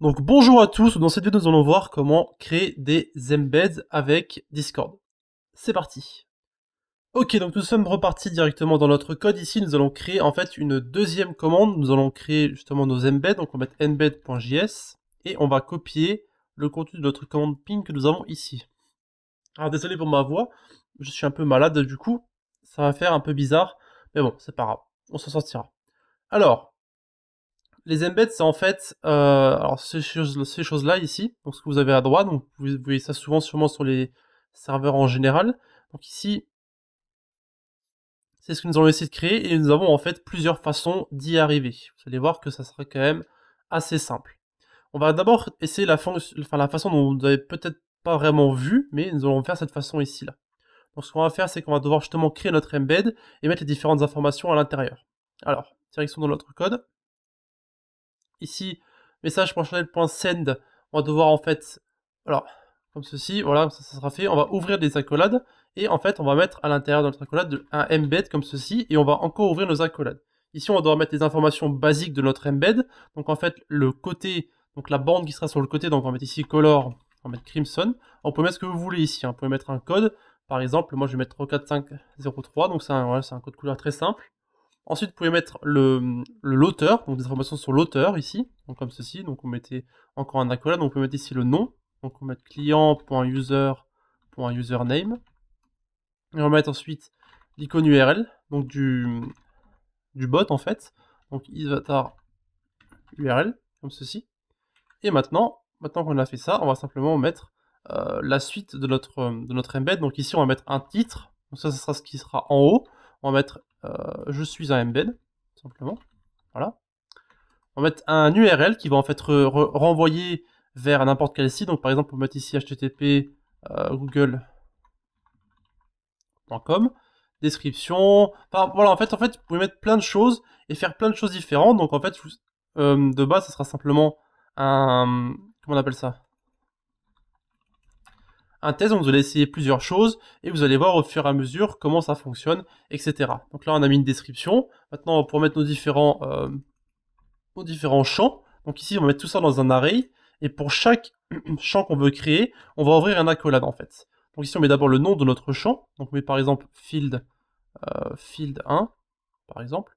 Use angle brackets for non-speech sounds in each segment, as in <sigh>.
Donc bonjour à tous, dans cette vidéo nous allons voir comment créer des embeds avec Discord. C'est parti Ok, donc nous sommes repartis directement dans notre code ici, nous allons créer en fait une deuxième commande, nous allons créer justement nos embeds, donc on va mettre embed.js, et on va copier le contenu de notre commande ping que nous avons ici. Alors désolé pour ma voix, je suis un peu malade du coup, ça va faire un peu bizarre, mais bon, c'est pas grave, on s'en sortira. Alors, les embeds, c'est en fait euh, alors ces choses-là ici, donc ce que vous avez à droite, donc vous voyez ça souvent sûrement sur les serveurs en général. Donc ici, c'est ce que nous allons essayer de créer et nous avons en fait plusieurs façons d'y arriver. Vous allez voir que ça sera quand même assez simple. On va d'abord essayer la, façon dont vous n'avez peut-être pas vraiment vu, mais nous allons faire cette façon ici. là. Donc ce qu'on va faire, c'est qu'on va devoir justement créer notre embed et mettre les différentes informations à l'intérieur. Alors, direction dans notre code ici, message send on va devoir en fait, alors, comme ceci, voilà, ça, sera fait, on va ouvrir des accolades, et en fait, on va mettre à l'intérieur de notre accolade un embed comme ceci, et on va encore ouvrir nos accolades. Ici, on va devoir mettre les informations basiques de notre embed, donc en fait, le côté, donc la bande qui sera sur le côté, donc on va mettre ici color, on va mettre crimson, on peut mettre ce que vous voulez ici, on hein. peut mettre un code, par exemple, moi je vais mettre 34503, donc c'est un code couleur très simple, Ensuite, vous pouvez mettre le, l'auteur, donc des informations sur l'auteur ici, donc comme ceci. Donc on mettait encore un accolade, donc on peut mettre ici le nom. Donc on va mettre client.user.username. Et on va mettre ensuite l'icône URL, donc du, du bot en fait. Donc avatar URL, comme ceci. Et maintenant, maintenant qu'on a fait ça, on va simplement mettre euh, la suite de notre, de notre embed. Donc ici, on va mettre un titre. Donc ça, ce sera ce qui sera en haut. On va mettre euh, je suis un embed, simplement. Voilà. On va mettre un URL qui va en fait renvoyer vers n'importe quel site. Donc par exemple, on va mettre ici http euh, google.com description. Enfin, voilà, en fait, en fait, vous pouvez mettre plein de choses et faire plein de choses différentes. Donc, en fait, euh, de base, ça sera simplement un. Comment on appelle ça un test, donc vous allez essayer plusieurs choses et vous allez voir au fur et à mesure comment ça fonctionne, etc. Donc là, on a mis une description. Maintenant, pour mettre nos différents, euh, différents champs, donc ici, on va mettre tout ça dans un array. Et pour chaque <clears throat> champ qu'on veut créer, on va ouvrir un accolade en fait. Donc ici, on met d'abord le nom de notre champ. Donc on met par exemple field, euh, field 1, par exemple.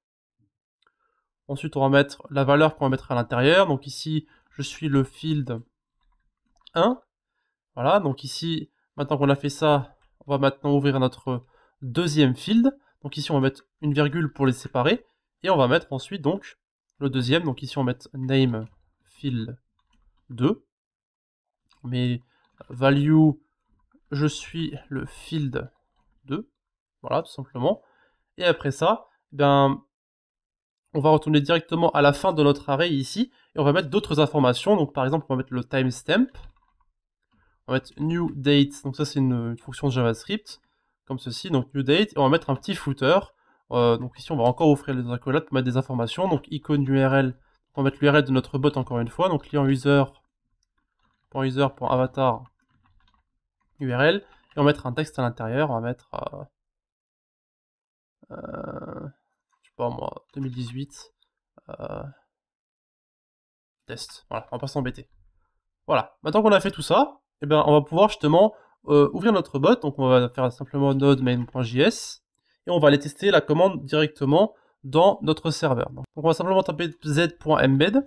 Ensuite, on va mettre la valeur qu'on va mettre à l'intérieur. Donc ici, je suis le field 1. Voilà, donc ici, maintenant qu'on a fait ça, on va maintenant ouvrir notre deuxième field. Donc ici, on va mettre une virgule pour les séparer. Et on va mettre ensuite donc le deuxième. Donc ici, on va mettre name field 2. Mais value, je suis le field 2. Voilà, tout simplement. Et après ça, eh on va retourner directement à la fin de notre array ici. Et on va mettre d'autres informations. Donc par exemple, on va mettre le timestamp on va mettre new date, donc ça c'est une, fonction de JavaScript, comme ceci, donc new date, et on va mettre un petit footer. Euh, donc ici on va encore offrir les accolades pour mettre des informations, donc icône URL, on va mettre l'URL de notre bot encore une fois, donc client user, pour user, pour avatar, URL, et on va mettre un texte à l'intérieur, on va mettre, euh, euh, je sais pas moi, 2018, test, voilà, on va pas s'embêter. Voilà, maintenant qu'on a fait tout ça, eh ben, on va pouvoir justement euh, ouvrir notre bot. Donc on va faire simplement node main.js et on va aller tester la commande directement dans notre serveur. Donc on va simplement taper z.embed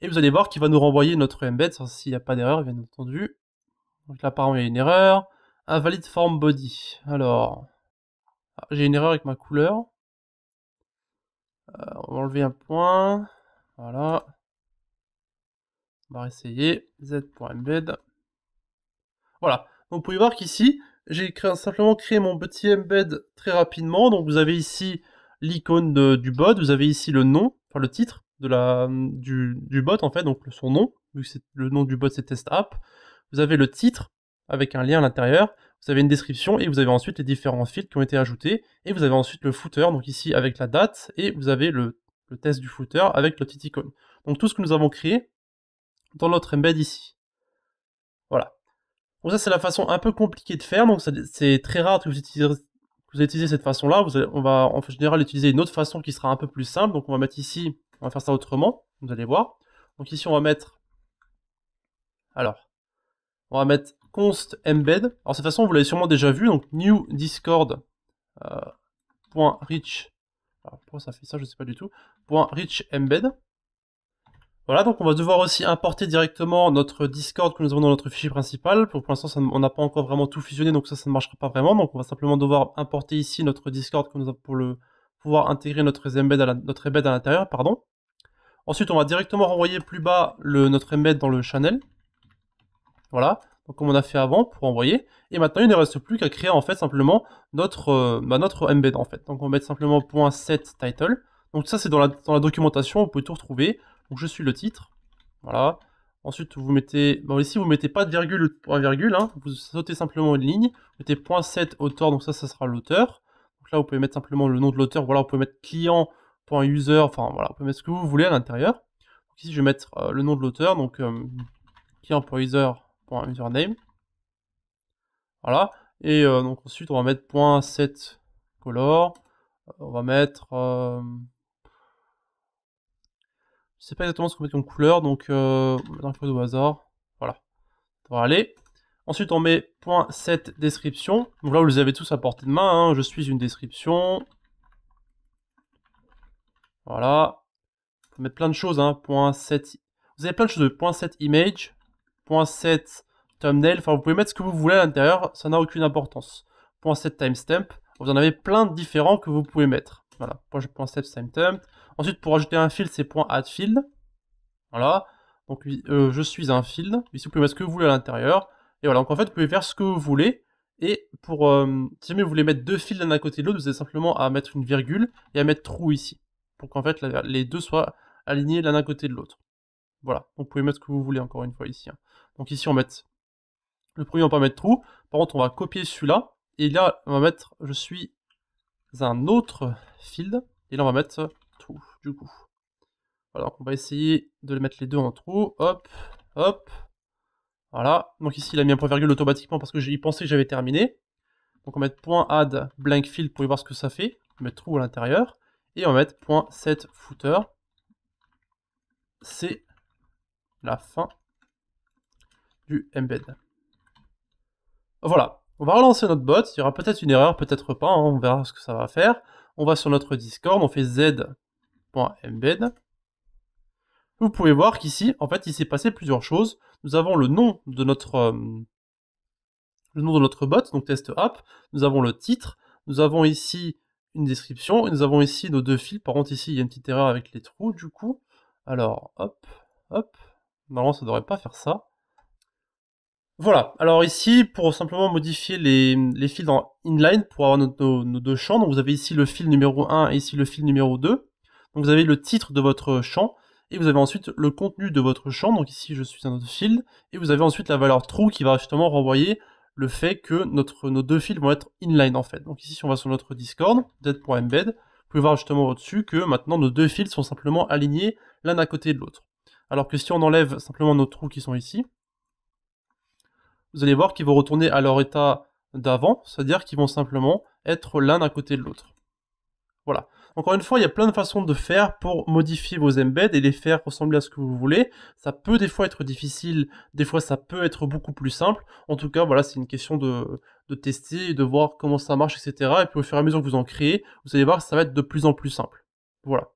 et vous allez voir qu'il va nous renvoyer notre embed s'il n'y a pas d'erreur bien entendu. Donc là apparemment il y a une erreur. invalid form body. Alors ah, j'ai une erreur avec ma couleur. Euh, on va enlever un point. Voilà. On va essayer z.embed. Voilà. Donc, vous pouvez voir qu'ici, j'ai simplement créé mon petit embed très rapidement. Donc, vous avez ici l'icône du bot, vous avez ici le nom, enfin le titre de du, bot, en fait, donc son nom, vu que le nom du bot c'est test app. Vous avez le titre avec un lien à l'intérieur, vous avez une description et vous avez ensuite les différents filtres qui ont été ajoutés. Et vous avez ensuite le footer, donc ici avec la date, et vous avez le, le test du footer avec le petite icône. Donc tout ce que nous avons créé dans notre embed ici. Donc ça, c'est la façon un peu compliquée de faire. Donc c'est très rare que vous utilisez, cette façon-là. On va en général utiliser une autre façon qui sera un peu plus simple. Donc on va mettre ici, on va faire ça autrement. Vous allez voir. Donc ici, on va mettre... Alors, on va mettre const embed. Alors cette façon, vous l'avez sûrement déjà vu. Donc new discord euh, point rich pourquoi ça fait ça, je sais pas du tout. Point rich embed. Voilà, donc on va devoir aussi importer directement notre Discord que nous avons dans notre fichier principal. Pour, l'instant, on n'a pas encore vraiment tout fusionné, donc ça, ne marchera pas vraiment. Donc on va simplement devoir importer ici notre Discord pour pouvoir intégrer notre embed à l'intérieur. pardon. Ensuite, on va directement renvoyer plus bas notre embed dans le channel. Voilà, donc comme on a fait avant pour envoyer. Et maintenant, il ne reste plus qu'à créer en fait simplement notre, euh, bah, notre embed en fait. Donc on va mettre simplement .setTitle. Donc ça, c'est dans la, dans la documentation, vous pouvez tout retrouver. Donc je suis le titre. Voilà. Ensuite, vous mettez, bon, ici, vous mettez pas de virgule pour virgule, hein. vous sautez simplement une ligne, vous mettez 7 auteur, donc ça, ça sera l'auteur. Donc là, vous pouvez mettre simplement le nom de l'auteur, voilà, on peut mettre client.user, enfin voilà, vous pouvez mettre ce que vous voulez à l'intérieur. Donc ici, je vais mettre euh, le nom de l'auteur, donc euh, client.user.username. Voilà, et euh, donc ensuite, on va mettre 7 color, on va mettre sais pas exactement ce qu'on met comme couleur, donc on va mettre un au hasard. Voilà. pour va aller. Ensuite, on met .set description. Donc là, vous les avez tous à portée de main. Hein. Je suis une description. Voilà. On peut mettre plein de choses. Hein. .set... Vous avez plein de choses de .set image, .set thumbnail. Enfin, vous pouvez mettre ce que vous voulez à l'intérieur. Ça n'a aucune importance. .set timestamp. Vous en avez plein de différents que vous pouvez mettre. Voilà, .stepSignTemp. Ensuite, pour ajouter un field, c'est field Voilà, donc euh, je suis un field. Ici, vous pouvez mettre ce que vous voulez à l'intérieur. Et voilà, donc en fait, vous pouvez faire ce que vous voulez. Et pour, euh, si jamais vous voulez mettre deux fils l'un à côté de l'autre, vous avez simplement à mettre une virgule et à mettre trou ici. Pour qu'en fait, les deux soient alignés l'un à côté de l'autre. Voilà, on vous pouvez mettre ce que vous voulez encore une fois ici. Hein. Donc ici, on met le premier, on va pas mettre trou. Par contre, on va copier celui-là. Et là, on va mettre je suis un autre field. Et là, on va mettre tout du coup. Alors on va essayer de les mettre les deux en trou. Hop, hop. Voilà. Donc ici, il a mis un point virgule automatiquement parce que j'ai pensé que j'avais terminé. Donc on va mettre point .add blank field pour voir ce que ça fait. mettre true à l'intérieur. Et on va mettre point .set footer. C'est la fin du embed. Voilà. On va relancer notre bot, il y aura peut-être une erreur, peut-être pas, hein. on verra ce que ça va faire. On va sur notre Discord, on fait z.embed. Vous pouvez voir qu'ici, en fait, il s'est passé plusieurs choses. Nous avons le nom de notre, euh, le nom de notre bot, donc test app. Nous avons le titre. Nous avons ici une description. Et nous avons ici nos deux fils. Par contre, ici, il y a une petite erreur avec les trous, du coup. Alors, hop, hop. Normalement, ça ne devrait pas faire ça. Voilà, alors ici, pour simplement modifier les, fils en inline, pour avoir nos, deux champs, donc vous avez ici le fil numéro 1 et ici le fil numéro 2. Donc vous avez le titre de votre champ, et vous avez ensuite le contenu de votre champ, donc ici je suis un autre fil, et vous avez ensuite la valeur true qui va justement renvoyer le fait que notre, nos deux fils vont être inline en fait. Donc ici si on va sur notre Discord, dead.embed, vous pouvez voir justement au-dessus que maintenant nos deux fils sont simplement alignés l'un à côté de l'autre. Alors que si on enlève simplement nos trous qui sont ici, vous allez voir qu'ils vont retourner à leur état d'avant, c'est-à-dire qu'ils vont simplement être l'un à côté de l'autre. Voilà. Encore une fois, il y a plein de façons de faire pour modifier vos embeds et les faire ressembler à ce que vous voulez. Ça peut des fois être difficile, des fois ça peut être beaucoup plus simple. En tout cas, voilà, c'est une question de, tester, de voir comment ça marche, etc. Et puis au fur et à mesure que vous en créez, vous allez voir, que ça va être de plus en plus simple. Voilà.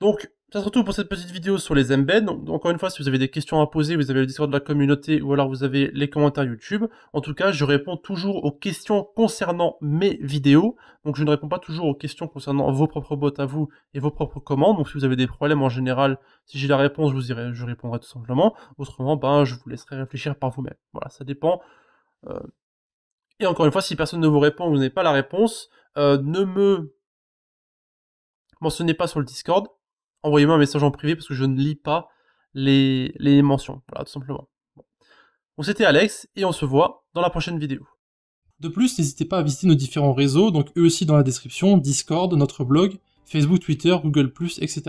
Donc, ça pour cette petite vidéo sur les embeds. Encore une fois, si vous avez des questions à poser, vous avez le Discord de la communauté ou alors vous avez les commentaires YouTube. En tout cas, je réponds toujours aux questions concernant mes vidéos. Donc je ne réponds pas toujours aux questions concernant vos propres bottes à vous et vos propres commandes. Donc si vous avez des problèmes en général, si j'ai la réponse, je vous répondrai tout simplement. Autrement, ben, je vous laisserai réfléchir par vous-même. Voilà, ça dépend. Euh. Et encore une fois, si personne ne vous répond, vous n'avez pas la réponse, euh, ne me mentionnez pas sur le Discord envoyez-moi un message en privé parce que je ne lis pas les, mentions. Voilà, tout simplement. bon c'était Alex et on se voit dans la prochaine vidéo. De plus, n'hésitez pas à visiter nos différents réseaux, donc eux aussi dans la description, Discord, notre blog, Facebook, Twitter, Google, etc.